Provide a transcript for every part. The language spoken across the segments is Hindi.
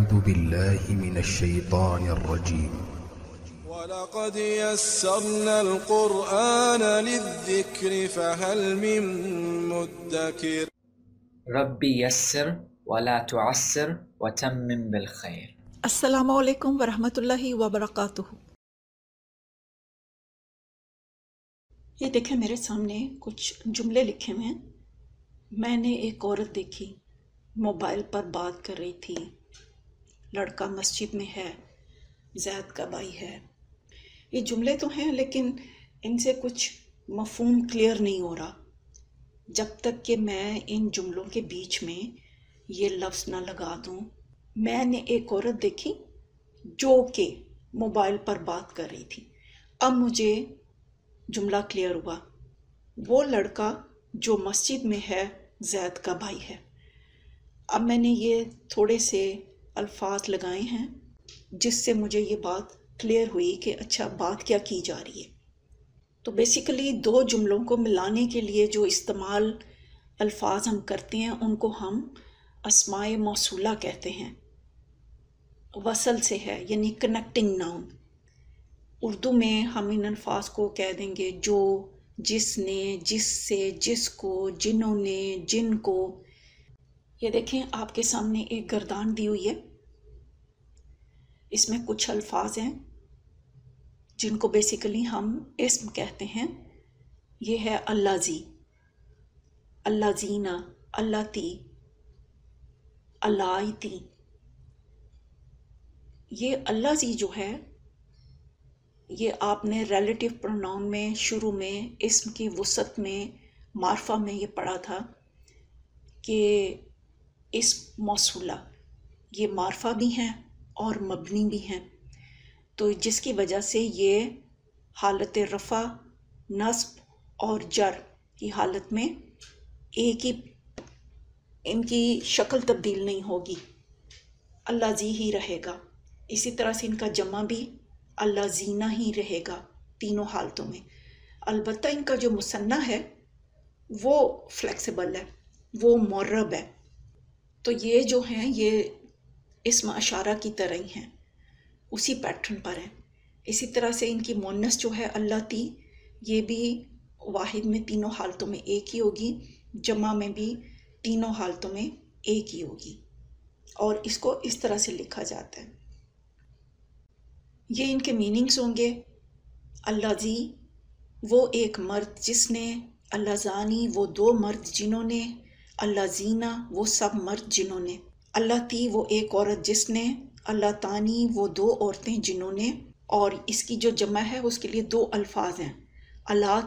أعوذ بالله من الشيطان الرجيم ولقد يسرنا القرآن للذكر فهل من مدكر ربي يسر ولا تعسر وتمم بالخير السلام عليكم ورحمة الله وبركاته ये देखें मेरे सामने कुछ जुमले लिखे ہیں میں نے ایک عورت دیکھی موبائل پر بات کر رہی تھی लड़का मस्जिद में है जैद का भाई है ये जुमले तो हैं लेकिन इनसे कुछ मफहम क्लियर नहीं हो रहा जब तक कि मैं इन जुमलों के बीच में ये लफ्ज़ ना लगा दूँ मैंने एक औरत देखी जो कि मोबाइल पर बात कर रही थी अब मुझे जुमला क्लियर हुआ वो लड़का जो मस्जिद में है जैद का भाई है अब मैंने ये थोड़े से अल्फाज लगाए हैं जिससे मुझे ये बात क्लियर हुई कि अच्छा बात क्या की जा रही है तो बेसिकली दो जुमलों को मिलाने के लिए जो इस्तेमाल अल्फाज हम करते हैं उनको हम असमाय मौसूला कहते हैं वसल से है यानी कनेक्टिंग नाउन उर्दू में हम इन अल्फाज को कह देंगे जो जिसने जिससे जिसको जिन्होंने जिनको ये देखें आपके सामने एक गर्दान दी हुई है इसमें कुछ अल्फाज हैं जिनको बेसिकली हम इसम कहते हैं ये है जी अल्ला जीना अल्लाई ती ये जी जो है ये आपने रिलेटिव प्रोनाउन में शुरू में इसम की वसत में मारफा में ये पढ़ा था कि इस मौसूला ये मारफा भी हैं और मबनी भी हैं तो जिसकी वजह से ये हालत रफ़ा नस्ब और जर की हालत में एक ही इनकी शक्ल तब्दील नहीं होगी अल्लाह जी ही रहेगा इसी तरह से इनका जमा भी अल्लाह जीना ही रहेगा तीनों हालतों में अलबत् इनका जो मुसन्ना है वो फ्लेक्सिबल है वो मौरब है तो ये जो हैं ये इस माशारा की तरह ही हैं उसी पैटर्न पर हैं इसी तरह से इनकी मोनस जो है अल्लाह ती ये भी वाहिद में तीनों हालतों में एक ही होगी जमा में भी तीनों हालतों में एक ही होगी और इसको इस तरह से लिखा जाता है ये इनके मीनिंग्स होंगे अल्लाह जी वो एक मर्द जिसने अल्लाह जानी वो दो मर्द जिन्होंने अल्लाह जीना वो सब मर्द जिन्होंने अल्लाह ती वो एक औरत जिसने अल्लाह तानी वो दो औरतें जिन्होंने और इसकी जो जमा है उसके लिए दो अल्फाज हैं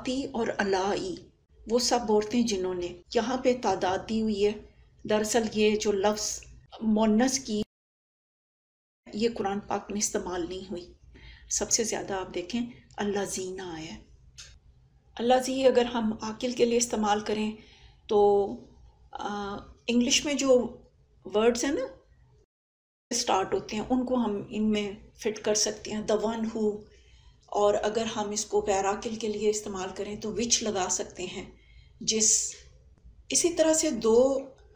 थी और अलाई वो सब औरतें जिन्होंने यहाँ पे तादाद दी हुई है दरअसल ये जो लफ्ज़ मोनस की ये कुरान पाक में इस्तेमाल नहीं हुई सबसे ज़्यादा आप देखें अल्लाह जीना आया अल्लाह जी अगर हम आकिल के लिए इस्तेमाल करें तो इंग्लिश में जो वर्ड्स हैं ना स्टार्ट होते हैं उनको हम इनमें फिट कर सकते हैं द वन हु और अगर हम इसको पैराकिल के लिए इस्तेमाल करें तो विच लगा सकते हैं जिस इसी तरह से दो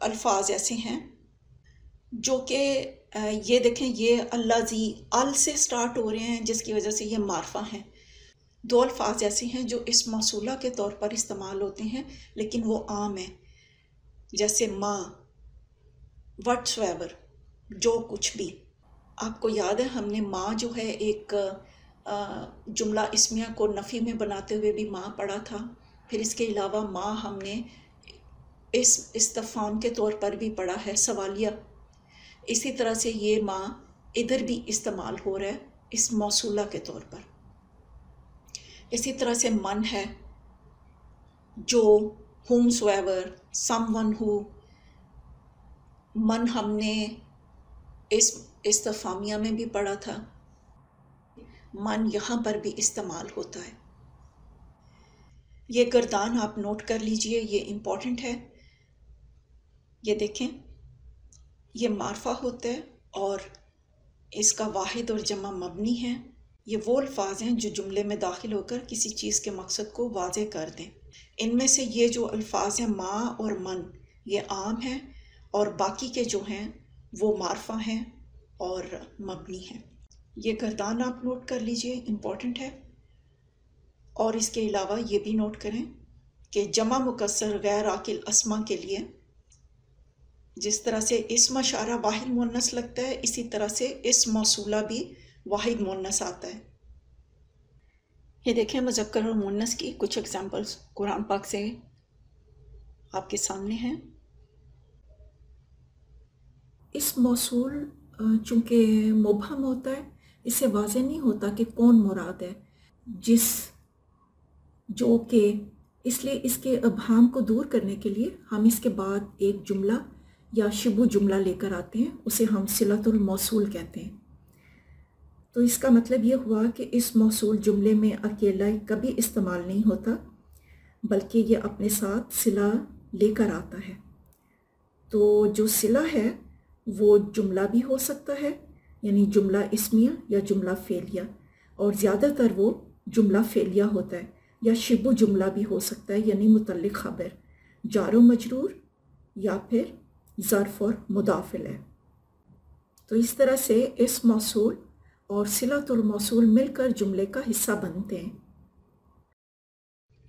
अल्फाज ऐसे हैं जो कि ये देखें ये अल्लाह जी अल से स्टार्ट हो रहे हैं जिसकी वजह से ये मारफा हैं दो अल्फाज ऐसे हैं जो इस मौसूला के तौर पर इस्तेमाल होते हैं लेकिन वो आम हैं जैसे माँ वट्स वेवर जो कुछ भी आपको याद है हमने माँ जो है एक जुमला इसमिया को नफ़ी में बनाते हुए भी माँ पढ़ा था फिर इसके अलावा माँ हमने इस इस्तफ़ान के तौर पर भी पढ़ा है सवालिया इसी तरह से ये माँ इधर भी इस्तेमाल हो रहा है इस मौसूला के तौर पर इसी तरह से मन है जो whomsoever someone who मन हमने इस इस्तफामिया में भी पढ़ा था मन यहाँ पर भी इस्तेमाल होता है ये गर्दान आप नोट कर लीजिए ये इम्पॉर्टेंट है ये देखें ये मारफा होता है और इसका वाहिद और जमा मबनी है ये वो अल्फाज हैं जो जुमले में दाखिल होकर किसी चीज़ के मकसद को वाज कर दें इनमें से ये जो अल्फाज हैं माँ और मन ये आम हैं और बाकी के जो हैं वो मारफा हैं और मबनी हैं ये गर्दान आप नोट कर लीजिए इम्पॉर्टेंट है और इसके अलावा ये भी नोट करें कि जमा मुकसर गैर आकिल असमा के लिए जिस तरह से इसम शारा वाहिद मोनस लगता है इसी तरह से इस मौसूला भी वाहिद मोनस आता है ये देखें मुजक्कर और मुन्नस की कुछ एग्जांपल्स कुरान पाक से आपके सामने हैं इस मौसूल चूँकि मुबहम होता है इससे वाज नहीं होता कि कौन मुराद है जिस जो के इसलिए इसके अभाम को दूर करने के लिए हम इसके बाद एक जुमला या शिबू जुमला लेकर आते हैं उसे हम सिलतुल मौसूल कहते हैं तो इसका मतलब ये हुआ कि इस मौसूल जुमले में अकेला कभी इस्तेमाल नहीं होता बल्कि ये अपने साथ सिला लेकर आता है तो जो सिला है वो जुमला भी हो सकता है यानी जुमला इसमिया या जुमला फेलिया और ज़्यादातर वो जुमला फेलिया होता है या शिबु जुमला भी हो सकता है यानी मुतल खबर जारो मजरूर या फिर ज़रफ और मुदाफिल है तो इस तरह से इस मौसू और सिलातुल मौसूल मिलकर जुमले का हिस्सा बनते हैं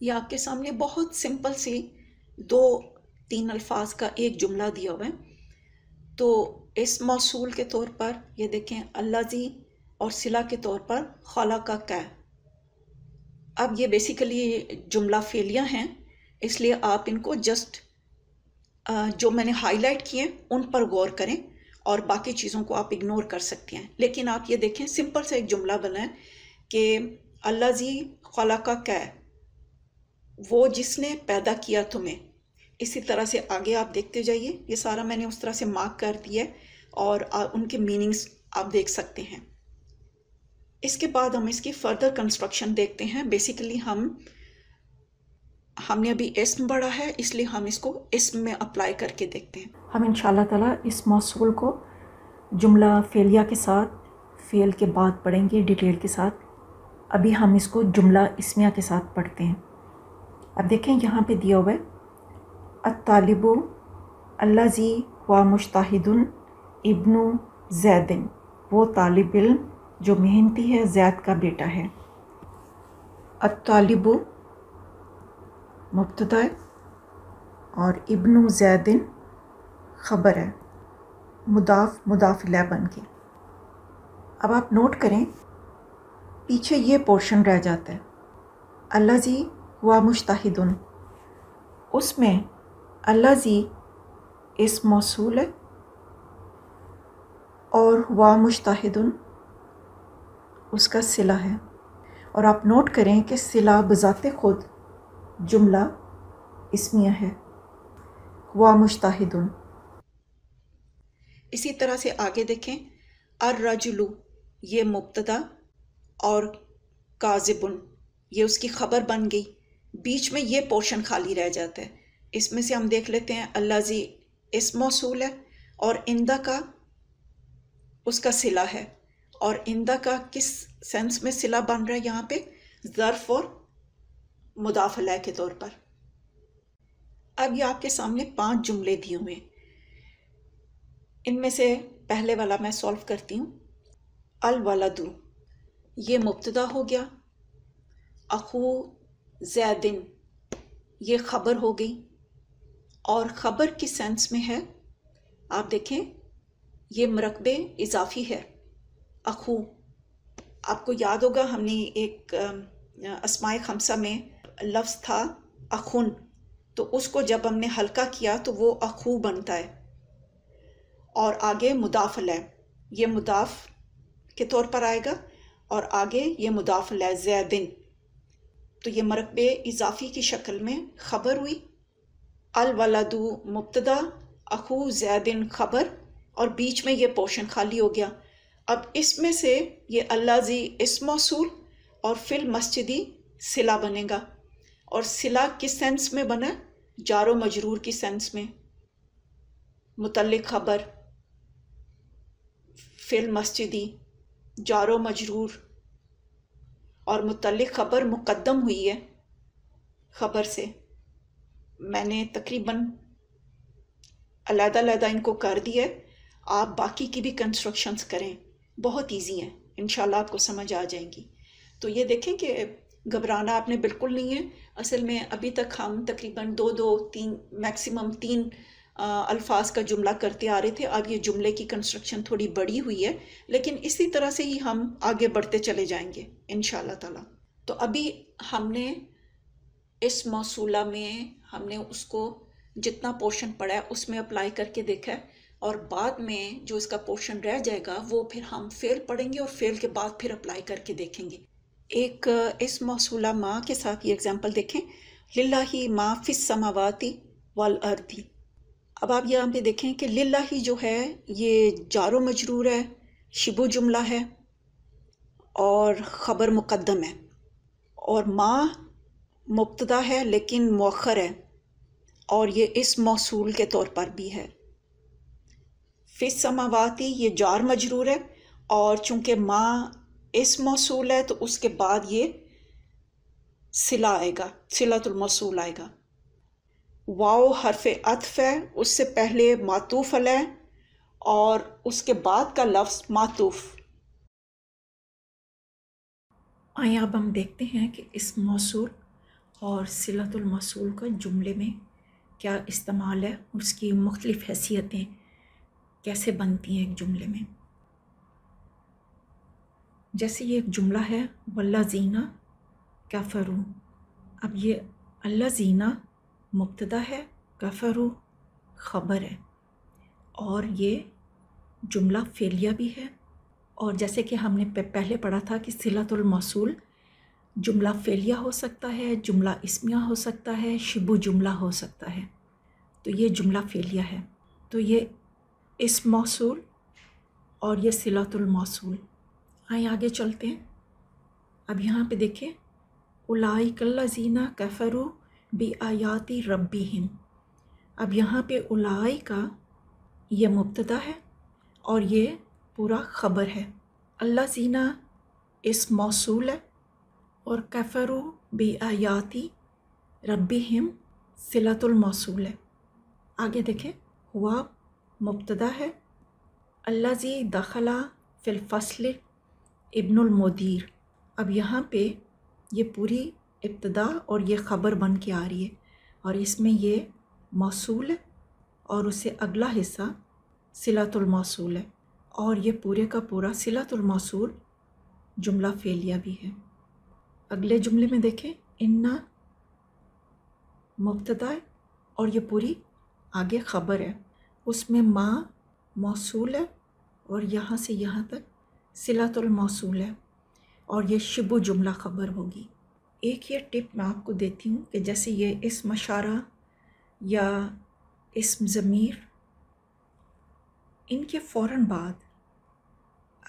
ये आपके सामने बहुत सिंपल सी दो तीन अल्फाज का एक जुमला दिया हुआ है तो इस मौसूल के तौर पर ये देखें अल्लाजी और सिला के तौर पर खला का कै अब ये बेसिकली जुमला फेलियाँ हैं इसलिए आप इनको जस्ट जो मैंने हाईलाइट किए उन पर गौर करें और बाकी चीज़ों को आप इग्नोर कर सकते हैं लेकिन आप ये देखें सिंपल सा एक जुमला बनाएं कि अल्लाजी खला का कै वो जिसने पैदा किया तुम्हें इसी तरह से आगे आप देखते जाइए ये सारा मैंने उस तरह से मार्क कर दिया है और उनके मीनिंग्स आप देख सकते हैं इसके बाद हम इसकी फर्दर कंस्ट्रक्शन देखते हैं बेसिकली हम हमने अभी इसम पढ़ा है इसलिए हम इसको इसम में अप्लाई करके देखते हैं हम इन ताला इस मौसूल को जुमला फेलिया के साथ फेल के बाद पढ़ेंगे डिटेल के साथ अभी हम इसको जुमला इसमिया के साथ पढ़ते हैं अब देखें यहाँ पे दिया हुआ है अतालब अल्लाजी व मुश्ताहिदन इब्न जैदिन वो तालब इल्म जो मेहनती है जैद का बेटा है अतालब मुबतदा और इब्न जैदिन ख़बर है मुदाफ मुदाफिला बन के अब आप नोट करें पीछे ये पोर्शन रह जाता है अल्लाजी व मुश्ताहिदन उसमें الذي इस موصول है और हुआ मुश्ताहिदन उसका सिला है और आप नोट करें कि सिला बज़ात ख़ुद जुमला इसमिया है वाह मुश्ताहिदन इसी तरह से आगे देखें अर रजुलू ये मुबतदा और काजिबुन ये उसकी ख़बर बन गई बीच में ये पोर्शन खाली रह जाता है इसमें से हम देख लेते हैं अल्लाजी इस मौसूल है और इंदा का उसका सिला है और इंदा का किस सेंस में सिला बन रहा है यहाँ पे ज़र्फ और मुदाफला के तौर पर अब ये आपके सामने पांच जुमले दिए हुए हैं इनमें से पहले वाला मैं सॉल्व करती हूँ अल दू ये मुबतदा हो गया अखू जैदिन ये खबर हो गई और ख़बर के सेंस में है आप देखें ये मरकबे इजाफी है अखू आपको याद होगा हमने एक असमाय खमसा में लफ्ज़ था अखुन तो उसको जब हमने हल्का किया तो वो अखू बनता है और आगे मुदाफल है ये मुदाफ के तौर पर आएगा और आगे ये मुदाफल है जैदिन तो ये मरकबे इजाफी की शक्ल में ख़बर हुई अलवलदू मुबतदा अखू जैदिन खबर और बीच में ये पोर्शन खाली हो गया अब इसमें से ये अल्लाह जी इस मौसूल और फिल मस्जिदी सिला बनेगा और सिला किस सेंस में बना जारो मजरूर की सेंस में मुतल खबर फिल मस्जिदी जारो मजरूर और मुतल खबर मुकदम हुई है खबर से मैंने तकरीबन अलहदा इनको कर दिया आप बाकी की भी कंस्ट्रक्शंस करें बहुत इजी हैं इन आपको समझ आ जाएंगी तो ये देखें कि घबराना आपने बिल्कुल नहीं है असल में अभी तक हम तकरीबन दो दो तीन मैक्सिमम तीन अल्फाज का जुमला करते आ रहे थे अब ये जुमले की कंस्ट्रक्शन थोड़ी बड़ी हुई है लेकिन इसी तरह से ही हम आगे बढ़ते चले जाएंगे इन ताला तो अभी हमने इस मौसूला में हमने उसको जितना पोर्शन पड़ा है उसमें अप्लाई करके देखा है और बाद में जो इसका पोर्शन रह जाएगा वो फिर हम फेल पढ़ेंगे और फेल के बाद फिर अप्लाई करके देखेंगे एक इस मौसूला माँ के साथ ये एग्ज़ाम्पल देखें लिल्ला ही माँ फिस समावाती वाल अर्दी अब आप यहाँ पे देखें कि लिल्ला ही जो है ये जारो मजरूर है शिबो जुमला है और ख़बर मुकदम है और माँ मुबतदा है लेकिन मौखर है और ये इस मौसूल के तौर पर भी है फिस समावाती ये जार मजरूर है और चूंकि माँ इस मौसूल है तो उसके बाद ये सिला आएगा सिलातुलमसूल आएगा वाओ हरफ अतफ है उससे पहले मातूफ अल और उसके बाद का लफ्ज़ मातूफ आए अब हम देखते हैं कि इस मौसूल और सिलतुलमसूल का जुमले में क्या इस्तेमाल है उसकी मुख्तलिफ़ हैसियतें कैसे बनती हैं एक जुमले में जैसे ये एक जुमला है वल्ला जीना काफ़रू अब ये अल्ला जीना मुबतदा है काफ़रू ख़बर है और ये जुमला फेलिया भी है और जैसे कि हमने पहले पढ़ा था कि सिलतुलमसूल जुमला फेलिया हो सकता है जुमला इसमिया हो सकता है शिबू जुमला हो सकता है तो ये जुमला फेलिया है तो ये इस मौसूल और ये सिलातुल मौसूल आए आगे चलते हैं अब यहाँ पे देखें उलाइकल्लाजीना कैफरू बी आयाती रबी हिम अब यहाँ पे उलाई का ये मुबतदा है और ये पूरा ख़बर है अल्लाह जीना इस मौसूल है और बे आयाती रबी हिम सिलातुलमौसूल है आगे देखें हुआ मुबतदा है अल्लाजी दखला फ़िलफसल इब्नुलमदीर अब यहाँ पे ये पूरी इब्तदा और ये ख़बर बन के आ रही है और इसमें ये मौसूल है और उससे अगला हिस्सा सिलातुलमौसूल है और ये पूरे का पूरा सिलातुलमौसूल जुमला फेलिया भी है अगले जुमले में देखें इन्ना मुबतदा है और ये पूरी आगे ख़बर है उसमें माँ मौसूल है और यहाँ से यहाँ तक सिलातुलमौसूल है और ये शिबु जुमला ख़बर होगी एक ये टिप मैं आपको देती हूँ कि जैसे ये इसम अशारा या इसम ज़मीर इनके फ़ौर बाद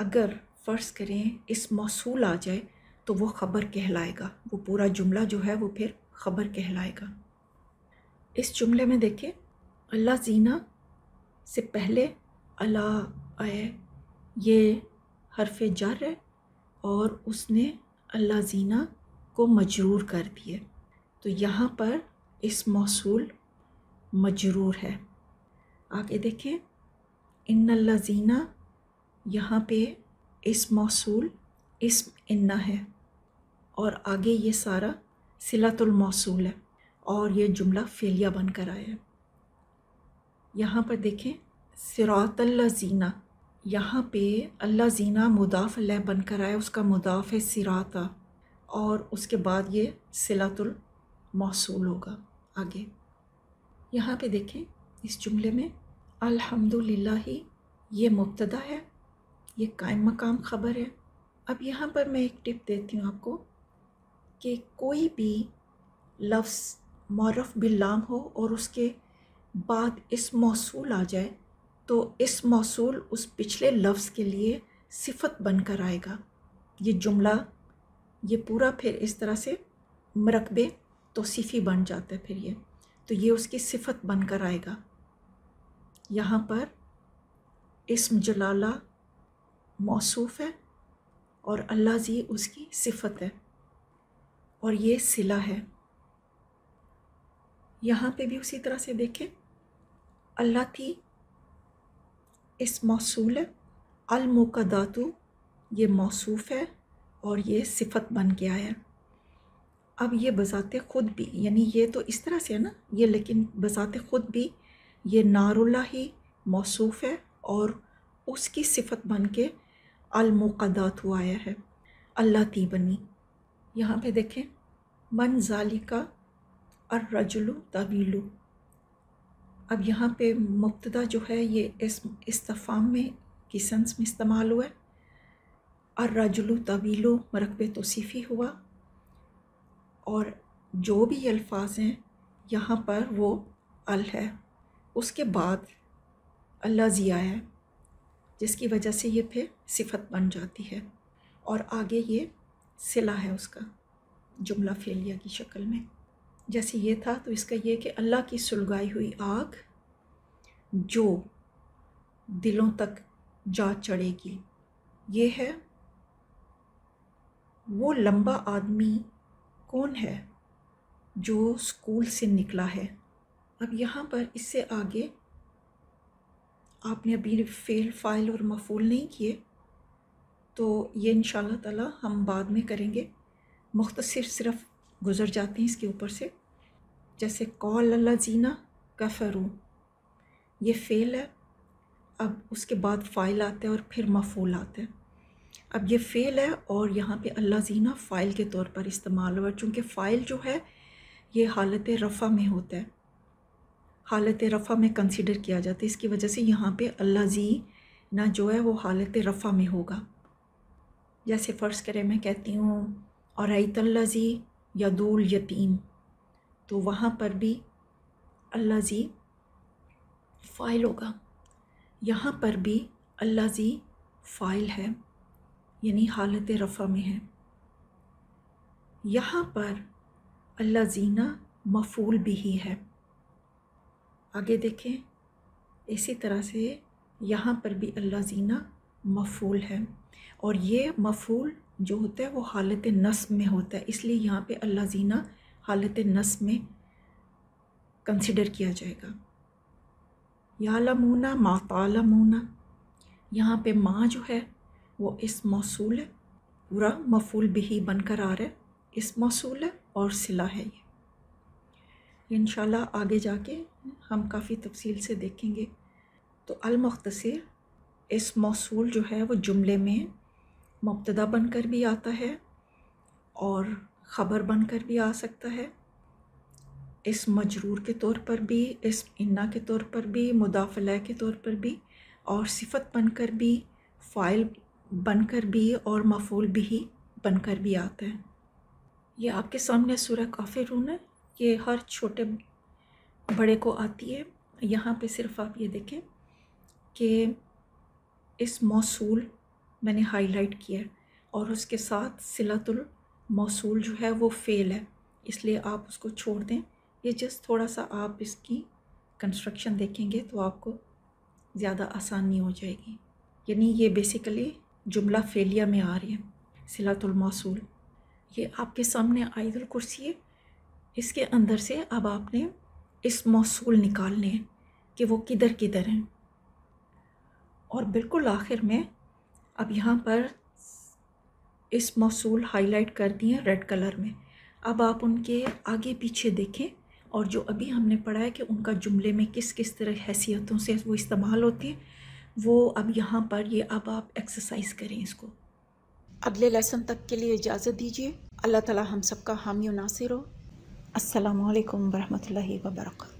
अगर फ़र्ज़ करें इस मौसूल आ जाए तो वो ख़बर कहलाएगा वो पूरा जुमला जो है वो फिर ख़बर कहलाएगा इस जुमले में देखिए अल्लाह जीना से पहले अला आए ये हरफ जर है और उसने अल्लाह जीना को मजरूर कर दिए तो यहाँ पर इस मौसूल मजरूर है आगे देखें इन जीना यहाँ पे इस मौसूल इस इन्ना है और आगे ये सारा सिलातुलमौसूल है और ये जुमला फेलिया बनकर आया है यहाँ पर देखें सिरातल्ला ज़ीना यहाँ पे अल्ला ज़ीना मुदाफ़ लह बनकर आया उसका मुदाफ़ है सिराता और उसके बाद ये सिलातुल मौसूल होगा आगे यहाँ पे देखें इस जुमले में अल्हम्दुलिल्लाह ये मुबतदा है ये कायम मकाम ख़बर है अब यहाँ पर मैं एक टिप देती हूँ आपको कि कोई भी लफ्ज़ मौरफ़ बिल्लाम हो और उसके बाद इस मौसूल आ जाए तो इस मौसू उस पिछले लफ्ज़ के लिए सिफत बनकर आएगा ये जुमला ये पूरा फिर इस तरह से मरकबे तोसीफ़ी बन जाता है फिर ये तो ये उसकी सिफत बनकर आएगा यहाँ पर इसम जलाला मौसूफ़ है और अल्लाह जी उसकी सिफत है और ये सिला है यहाँ पे भी उसी तरह से देखें अल्लाह थी इस मौसूल अलमोका दातु ये मौसूफ़ है और ये सिफत बन गया है अब ये बज़ात ख़ुद भी यानी ये तो इस तरह से है ना ये लेकिन बज़ात ख़ुद भी ये नारुल्ला ही मौसूफ़ है और उसकी सिफत बन के दातु हुआ है अल्लाह ती बनी यहाँ पे देखें मन जालिका और रजुलु तवीलु अब यहाँ पे मुब्तदा जो है ये इस इस्तफ़ाम में की सेंस में इस्तेमाल हुआ है और रजुलु तवीलु मरकब तोसीफ़ी हुआ और जो भी अल्फाज हैं यहाँ पर वो अल है उसके बाद अल्लाह ज़िया है जिसकी वजह से ये फिर सिफत बन जाती है और आगे ये सिला है उसका जुमला फेलिया की शक्ल में जैसे ये था तो इसका ये कि अल्लाह की सुलगाई हुई आग जो दिलों तक जा चढ़ेगी ये है वो लंबा आदमी कौन है जो स्कूल से निकला है अब यहाँ पर इससे आगे आपने अभी फेल फाइल और मफूल नहीं किए तो ये इन ताला हम बाद में करेंगे मुख्तर सिर्फ गुज़र जाते हैं इसके ऊपर से जैसे कौल अल्ला जीना कफ़रू ये फ़ेल है अब उसके बाद फ़ाइल आता है और फिर मफूल आता है अब ये फ़ेल है और यहाँ पे अल्लाह जीना फ़ाइल के तौर पर इस्तेमाल हुआ चूँकि फ़ाइल जो है ये हालत रफ़ा में होता है हालत रफ़ा में कंसिडर किया जाता है इसकी वजह से यहाँ पर अल्लाह जी ना जो है वो हालत रफ़ा में होगा जैसे फ़र्ज़ करें मैं कहती हूँ और आयतल्लाजी दूल यतीम तो वहाँ पर भी अल्लाह जी फ़ाइल होगा यहाँ पर भी अल्लाह जी फ़ाइल है यानी हालत रफ़ा में है यहाँ पर अल्लाह जीना मफूल भी ही है आगे देखें इसी तरह से यहाँ पर भी अल्लाह जीना मफूल है और ये मफूल जो होता है वो हालत नस में होता है इसलिए यहाँ पे अल्लाह जीना हालत नस में कंसिडर किया जाएगा यालमूना मा तालमूना यहाँ पे माँ जो है वो इस मौसूल है पूरा मफूल भी बन बनकर आ रहा है इस मौसूल है और सिला है ये इन आगे जाके हम काफ़ी तफसील से देखेंगे तो अलमख्तसर इस मौसूल जो है वो जुमले में मुबतदा बनकर भी आता है और ख़बर बनकर भी आ सकता है इस मजरूर के तौर पर भी इस इन्ना के तौर पर भी मुदाफ़ला के तौर पर भी और सिफत बनकर भी फ़ाइल बनकर भी और मफूल भी बनकर भी आता है ये आपके सामने सूर्य काफ़ी रून है ये हर छोटे बड़े को आती है यहाँ पे सिर्फ आप ये देखें कि इस मौसूल मैंने हाईलाइट किया है और उसके साथ सिलातुल मौसूल जो है वो फ़ेल है इसलिए आप उसको छोड़ दें ये जस्ट थोड़ा सा आप इसकी कंस्ट्रक्शन देखेंगे तो आपको ज़्यादा आसानी हो जाएगी यानी ये बेसिकली जुमला फेलिया में आ रही है सिलातुल मौसूल ये आपके सामने आयतुल कुर्सी है इसके अंदर से अब आपने इस मौसूल निकालने हैं कि वो किधर किधर हैं और बिल्कुल आखिर में अब यहाँ पर इस मौसूल हाईलाइट कर दिए रेड कलर में अब आप उनके आगे पीछे देखें और जो अभी हमने पढ़ा है कि उनका जुमले में किस किस तरह हैसियतों से वो इस्तेमाल होते हैं वो अब यहाँ पर ये अब आप एक्सरसाइज करें इसको अगले लेसन तक के लिए इजाज़त दीजिए अल्लाह ताला हम सबका हामी नासिर हो असलकम वरहमल वर्का